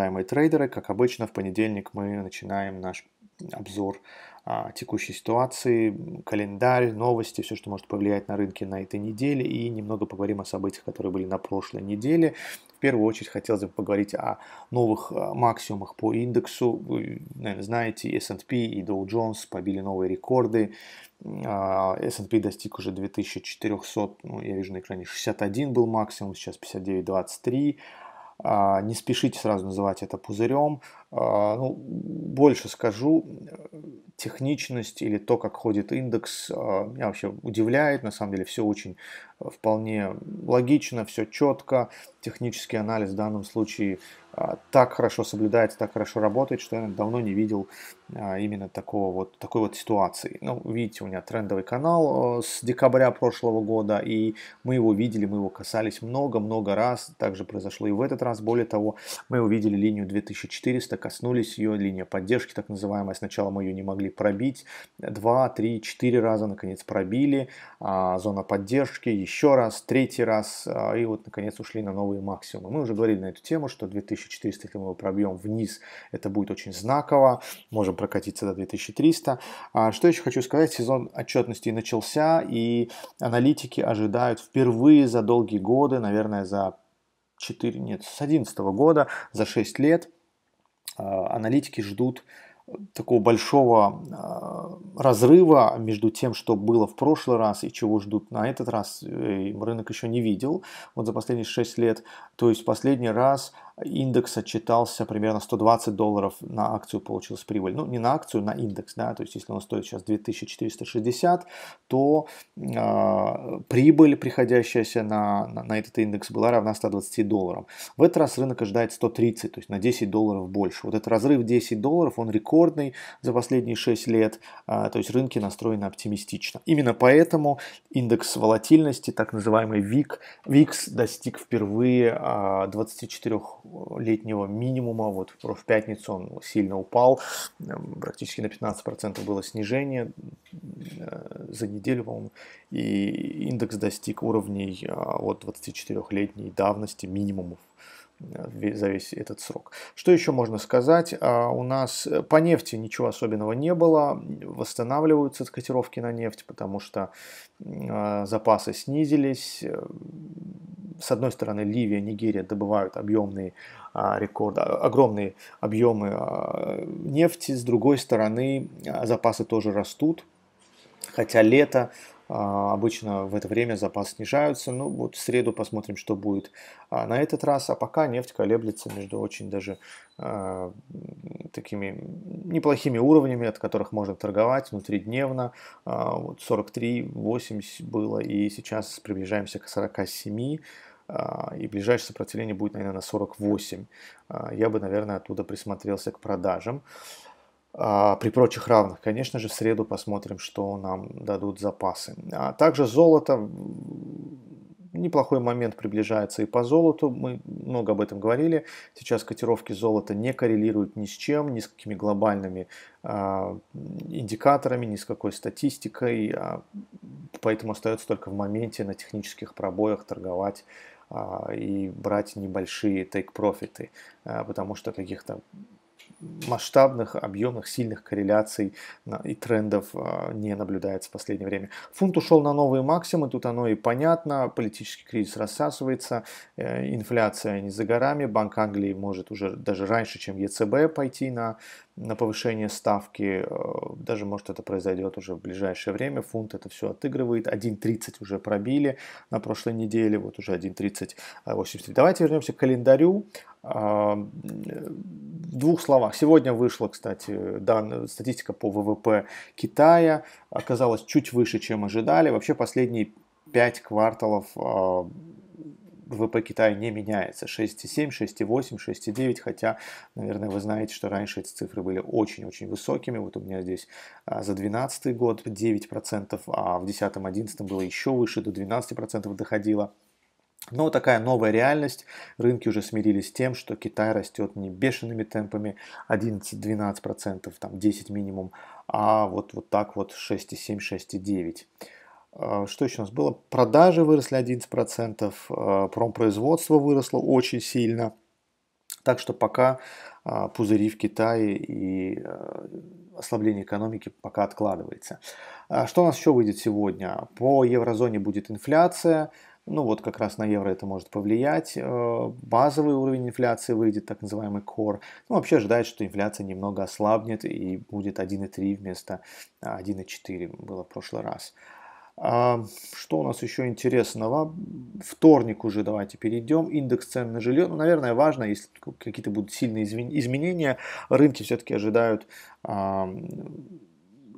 уважаемые трейдеры, как обычно, в понедельник мы начинаем наш обзор а, текущей ситуации, календарь, новости, все, что может повлиять на рынки на этой неделе, и немного поговорим о событиях, которые были на прошлой неделе. В первую очередь хотелось бы поговорить о новых а, максимумах по индексу. Вы, наверное, знаете, S&P и Dow Jones побили новые рекорды. А, S&P достиг уже 2400, ну, я вижу на экране 61 был максимум, сейчас 59.23. А, не спешите сразу называть это пузырем. А, ну, больше скажу, техничность или то, как ходит индекс, а, меня вообще удивляет. На самом деле все очень а, вполне логично, все четко. Технический анализ в данном случае так хорошо соблюдается, так хорошо работает, что я давно не видел именно такого вот, такой вот ситуации. Ну, видите, у меня трендовый канал с декабря прошлого года, и мы его видели, мы его касались много-много раз. Также произошло и в этот раз. Более того, мы увидели линию 2400, коснулись ее, линия поддержки так называемая, сначала мы ее не могли пробить, два, три, четыре раза наконец пробили, а зона поддержки еще раз, третий раз, а, и вот наконец ушли на новые максимумы. Мы уже говорили на эту тему, что 2400, если мы его пробьем вниз, это будет очень знаково, можем прокатиться до 2300. А что еще хочу сказать, сезон отчетности начался, и аналитики ожидают впервые за долгие годы, наверное, за 4, нет, с 11 года, за 6 лет – Э, аналитики ждут э, такого большого э, разрыва между тем, что было в прошлый раз и чего ждут на этот раз, рынок еще не видел, вот за последние 6 лет. То есть последний раз индекса читался примерно 120 долларов на акцию получилась прибыль. Ну, не на акцию, на индекс, да, то есть если он стоит сейчас 2460, то э, прибыль, приходящаяся на, на, на этот индекс, была равна 120 долларам. В этот раз рынок ожидает 130, то есть на 10 долларов больше. Вот этот разрыв 10 долларов, он рекордный за последние 6 лет, э, то есть рынки настроены оптимистично. Именно поэтому индекс волатильности, так называемый VIX, VIX достиг впервые э, а, 24 летнего минимума. Вот в пятницу он сильно упал, эм, практически на 15% было снижение э, за неделю, по-моему, и индекс достиг уровней а, от 24-летней давности минимумов Э, за весь этот срок. Что еще можно сказать? А, у нас э, по нефти ничего особенного не было, восстанавливаются котировки на нефть, потому что а, запасы снизились. Э, с одной стороны, Ливия, Нигерия добывают объемные а, рекорды, огромные объемы нефти, с другой стороны, запасы тоже растут, хотя лето а, обычно в это время запасы снижаются. Ну, вот в среду посмотрим, что будет а, на этот раз. А пока нефть колеблется между очень даже э, такими неплохими уровнями, от которых можно торговать внутридневно. Э, вот 43,80 было, и сейчас приближаемся к 47 и ближайшее сопротивление будет, наверное, на 48. Я бы, наверное, оттуда присмотрелся к продажам. А, при прочих равных, конечно же, в среду посмотрим, что нам дадут запасы. А также золото, неплохой момент приближается и по золоту, мы много об этом говорили. Сейчас котировки золота не коррелируют ни с чем, ни с какими глобальными а, индикаторами, ни с какой статистикой, а, поэтому остается только в моменте на технических пробоях торговать а, и брать небольшие тейк-профиты, а, потому что каких-то масштабных, объемных, сильных корреляций а, и трендов а, не наблюдается в последнее время. Фунт ушел на новые максимумы, тут оно и понятно, политический кризис рассасывается, э, инфляция не за горами, Банк Англии может уже даже раньше, чем ЕЦБ, пойти на, на повышение ставки, э, даже может это произойдет уже в ближайшее время, фунт это все отыгрывает, 1.30 уже пробили на прошлой неделе, вот уже 1,30. Давайте вернемся к календарю. Э, в двух словах. Сегодня вышла, кстати, дан... статистика по ВВП Китая. Оказалась чуть выше, чем ожидали. Вообще последние пять кварталов э, ВВП Китая не меняется. 6,7, 6,8, 6,9, хотя, наверное, вы знаете, что раньше эти цифры были очень-очень высокими. Вот у меня здесь э, за 2012 год 9%, а в 2010-2011 было еще выше, до 12% доходило. Но такая новая реальность. Рынки уже смирились с тем, что Китай растет не бешеными темпами 11-12%, там 10 минимум, а вот, вот так вот 6,7, 6,9. А, что еще у нас было? Продажи выросли 11%, а, промпроизводство выросло очень сильно. Так что пока а, пузыри в Китае и ослабление экономики пока откладывается. Что у нас еще выйдет сегодня? По еврозоне будет инфляция – ну вот как раз на евро это может повлиять. Э, базовый уровень инфляции выйдет, так называемый core. Ну вообще ожидает, что инфляция немного ослабнет и будет 1,3 вместо 1,4 э, было в прошлый раз. А, что у нас еще интересного? Вторник уже давайте перейдем. Индекс цен на жилье. Ну, наверное, важно, если какие-то будут сильные изменения. Рынки все-таки ожидают а,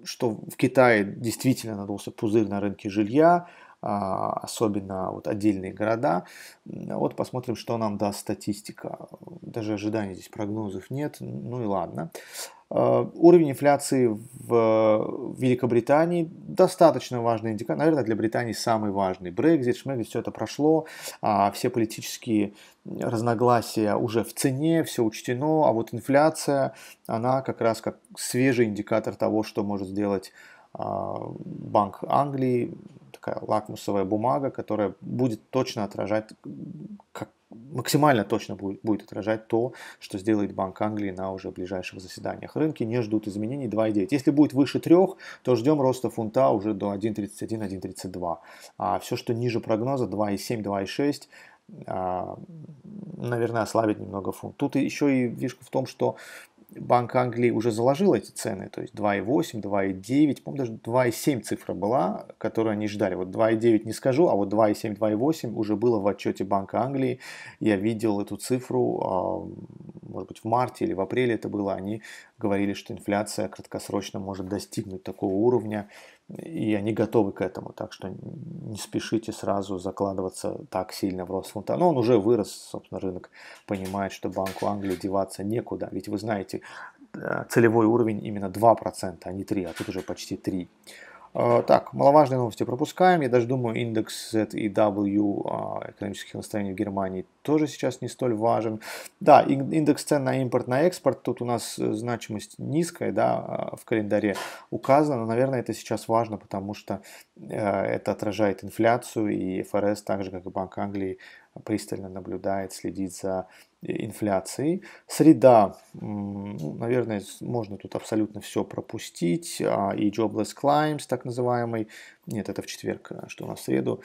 что в Китае действительно надулся пузырь на рынке жилья, а, особенно вот отдельные города. Вот посмотрим, что нам даст статистика. Даже ожиданий здесь прогнозов нет, ну и ладно. А, уровень инфляции в Великобритании достаточно важный индикатор, наверное, для Британии самый важный. Брекзит, шмегзит, все это прошло, а, все политические разногласия уже в цене, все учтено, а вот инфляция, она как раз как свежий индикатор того, что может сделать Банк Англии, такая лакмусовая бумага, которая будет точно отражать, как, максимально точно будет, будет отражать то, что сделает Банк Англии на уже ближайших заседаниях. Рынки не ждут изменений 2,9. Если будет выше 3, то ждем роста фунта уже до 1,31-1,32. А все, что ниже прогноза 2,7-2,6, а, наверное, ослабит немного фунт. Тут еще и вишка в том, что Банк Англии уже заложил эти цены, то есть 2,8, 2,9, помню, даже 2,7 цифра была, которую они ждали. Вот 2,9 не скажу, а вот 2,7, 2,8 уже было в отчете Банка Англии. Я видел эту цифру, может быть, в марте или в апреле это было, они говорили, что инфляция краткосрочно может достигнуть такого уровня, и они готовы к этому. Так что не спешите сразу закладываться так сильно в рост фунта. Но он уже вырос, собственно, рынок понимает, что Банку Англии деваться некуда. Ведь вы знаете, э, целевой уровень именно 2%, а не 3%, а тут уже почти 3%. А, так, маловажные новости пропускаем. Я даже думаю, индекс ZEW а, экономических настроений в Германии тоже сейчас не столь важен. Да, индекс цен на импорт, на экспорт, тут у нас э, значимость низкая, да, а, в календаре указана, но, наверное, это сейчас важно, потому что э, это отражает инфляцию, и ФРС, так же, как и Банк Англии, пристально наблюдает, следит за э, инфляцией. Среда, ну, наверное, можно тут абсолютно все пропустить, а, и jobless climbs, так называемый, нет, это в четверг, э, что у нас в среду,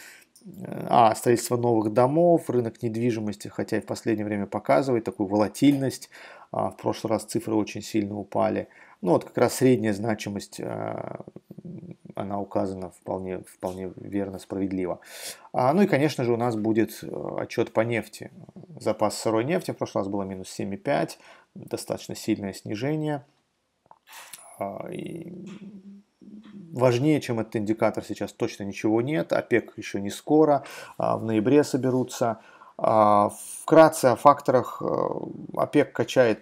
а, строительство новых домов, рынок недвижимости, хотя и в последнее время показывает такую волатильность. А, в прошлый раз цифры очень сильно упали. Ну вот как раз средняя значимость, а, она указана вполне, вполне верно, справедливо. А, ну и, конечно же, у нас будет э, отчет по нефти. Запас сырой нефти в прошлый раз было минус 7,5, достаточно сильное снижение. А, и важнее, чем этот индикатор, сейчас точно ничего нет. ОПЕК еще не скоро, а, в ноябре соберутся. А, вкратце о факторах. Э, ОПЕК качает,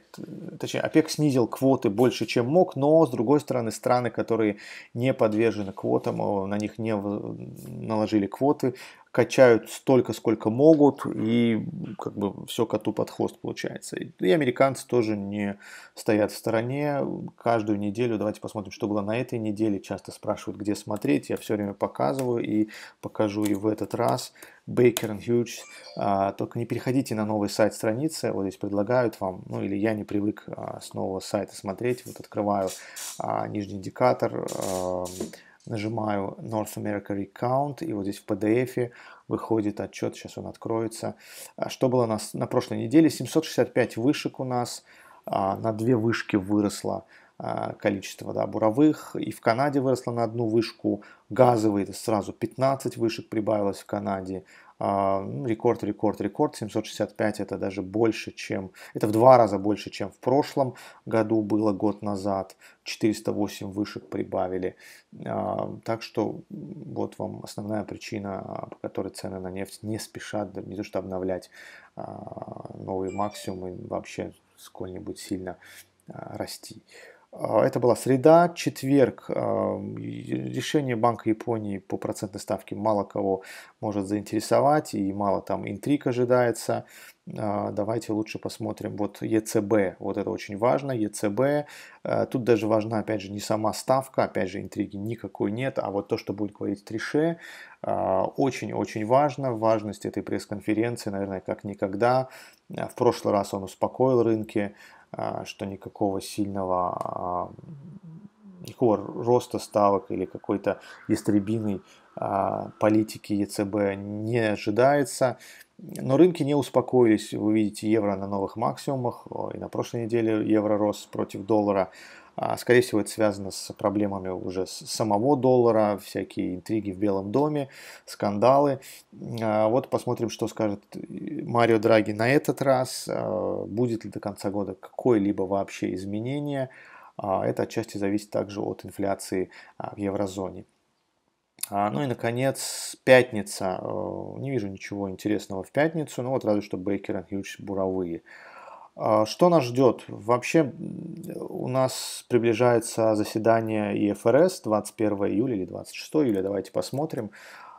точнее, ОПЕК снизил квоты больше, чем мог, но, с другой стороны, страны, которые не подвержены квотам, на них не наложили квоты, качают столько, сколько могут, и как бы все коту под хвост получается. И американцы тоже не стоят в стороне. Каждую неделю, давайте посмотрим, что было на этой неделе. Часто спрашивают, где смотреть. Я все время показываю и покажу и в этот раз. Baker and Hughes. А, только не переходите на новый сайт страницы, вот здесь предлагают вам, ну или я не привык а, с нового сайта смотреть, вот открываю а, нижний индикатор, а, нажимаю North America Recount, и вот здесь в PDF выходит отчет, сейчас он откроется. А что было у нас на прошлой неделе? 765 вышек у нас, а, на две вышки выросло а, количество да, буровых. И в Канаде выросло на одну вышку. Газовые сразу 15 вышек прибавилось в Канаде. А, ну, рекорд, рекорд, рекорд. 765 это даже больше, чем... Это в два раза больше, чем в прошлом году было год назад. 408 вышек прибавили. А, так что вот вам основная причина, по которой цены на нефть не спешат, не то что обновлять новые максимумы, вообще сколь-нибудь сильно расти. А, это была среда, четверг. А, решение Банка Японии по процентной ставке мало кого может заинтересовать и мало там интриг ожидается. А, давайте лучше посмотрим вот ЕЦБ. Вот это очень важно. ЕЦБ. Тут даже важна, опять же, не сама ставка. Опять же, интриги никакой нет. А вот то, что будет говорить Трише, очень-очень важно. Важность этой пресс-конференции, наверное, как никогда. В прошлый раз он успокоил рынки а, что никакого сильного а, никакого роста ставок или какой-то ястребиной а, политики ЕЦБ не ожидается. Но рынки не успокоились. Вы видите евро на новых максимумах. И на прошлой неделе евро рос против доллара. А, скорее всего, это связано с проблемами уже самого доллара, всякие интриги в Белом доме, скандалы. А, вот посмотрим, что скажет э, Марио Драги на этот раз. А, будет ли до конца года какое-либо вообще изменение? Это отчасти зависит также от инфляции в еврозоне. Ну и, наконец, пятница. Э, не вижу ничего интересного в пятницу, но ну вот разве что Бейкер и Хьюч буровые. А, что нас ждет? Вообще у нас приближается заседание ЕФРС 21 июля или 26 июля, давайте посмотрим.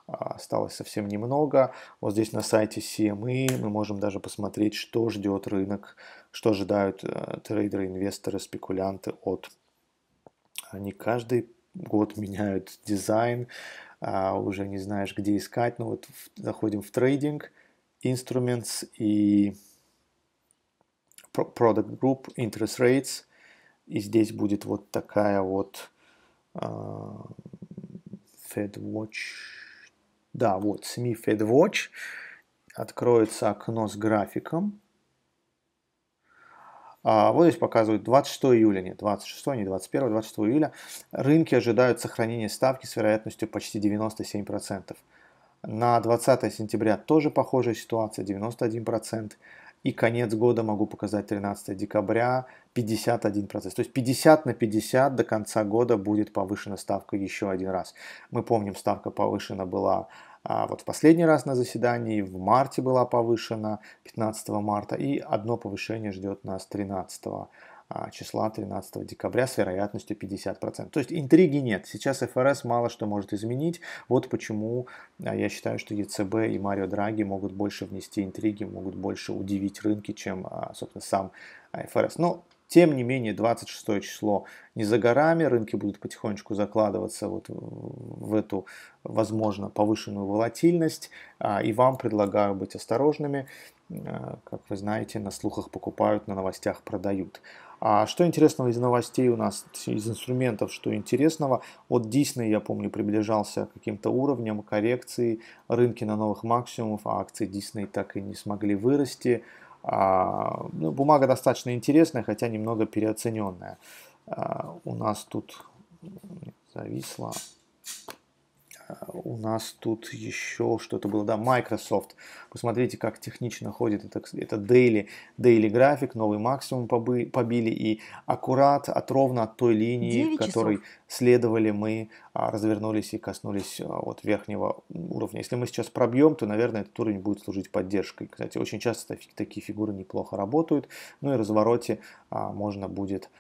А, осталось совсем немного. Вот здесь на сайте CME эм мы можем даже посмотреть, что ждет рынок, что ожидают э, трейдеры, инвесторы, спекулянты от... Они а, каждый год меняют дизайн, уже не знаешь, где искать. Но ну вот заходим в трейдинг, инструментс и Product Group, Interest Rates. И здесь будет вот такая вот uh, а, FedWatch. Да, вот СМИ FedWatch. Откроется окно с графиком. А, вот здесь показывают 26 июля, нет, 26, не 21, 26 июля. Рынки ожидают сохранения ставки с вероятностью почти 97%. На 20 сентября тоже похожая ситуация, 91% и конец года могу показать 13 декабря 51 процент То есть 50 на 50 до конца года будет повышена ставка еще один раз. Мы помним, ставка повышена была а вот в последний раз на заседании в марте была повышена 15 марта и одно повышение ждет нас 13 а, числа 13 декабря с вероятностью 50%. То есть интриги нет. Сейчас ФРС мало что может изменить. Вот почему а, я считаю, что ЕЦБ и Марио Драги могут больше внести интриги, могут больше удивить рынки, чем, а, собственно, сам ФРС. Но тем не менее, 26 число не за горами, рынки будут потихонечку закладываться вот в эту, возможно, повышенную волатильность, и вам предлагаю быть осторожными. Э, как вы знаете, на слухах покупают, на новостях продают. А что интересного из новостей у нас, из инструментов, что интересного? От Disney, я помню, приближался к каким-то уровням коррекции, рынки на новых максимумов, а акции Disney так и не смогли вырасти. А, ну, бумага достаточно интересная, хотя немного переоцененная. А, у нас тут зависло у нас тут еще что-то было, да, Microsoft. Посмотрите, как технично ходит это, это daily, daily график, новый максимум побы, побили и аккурат, от ровно от той линии, которой следовали мы а, развернулись и коснулись а, вот верхнего уровня. Если мы сейчас пробьем, то, наверное, этот уровень будет служить поддержкой. Кстати, очень часто такие фигуры неплохо работают, ну и развороте а, можно будет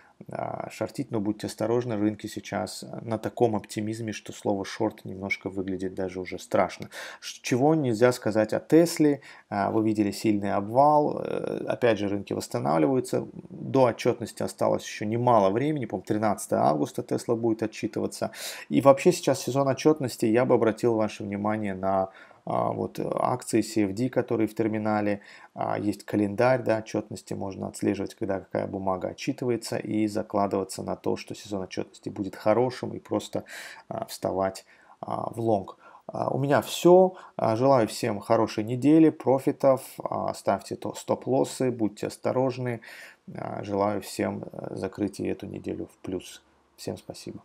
шортить, но будьте осторожны, рынки сейчас на таком оптимизме, что слово шорт немножко выглядит даже уже страшно. Чего нельзя сказать о Тесле, вы видели сильный обвал, э, опять же рынки восстанавливаются, до отчетности осталось еще немало времени, по-моему, 13 августа Тесла будет отчитываться, и вообще сейчас сезон отчетности, я бы обратил ваше внимание на а, вот э, акции CFD, которые в терминале, а, есть календарь, да, отчетности можно отслеживать, когда какая бумага отчитывается и закладываться на то, что сезон отчетности будет хорошим и просто а, вставать в лонг. У меня все. Желаю всем хорошей недели, профитов. Ставьте стоп-лоссы, будьте осторожны. Желаю всем э, закрыть эту неделю в плюс. Всем спасибо.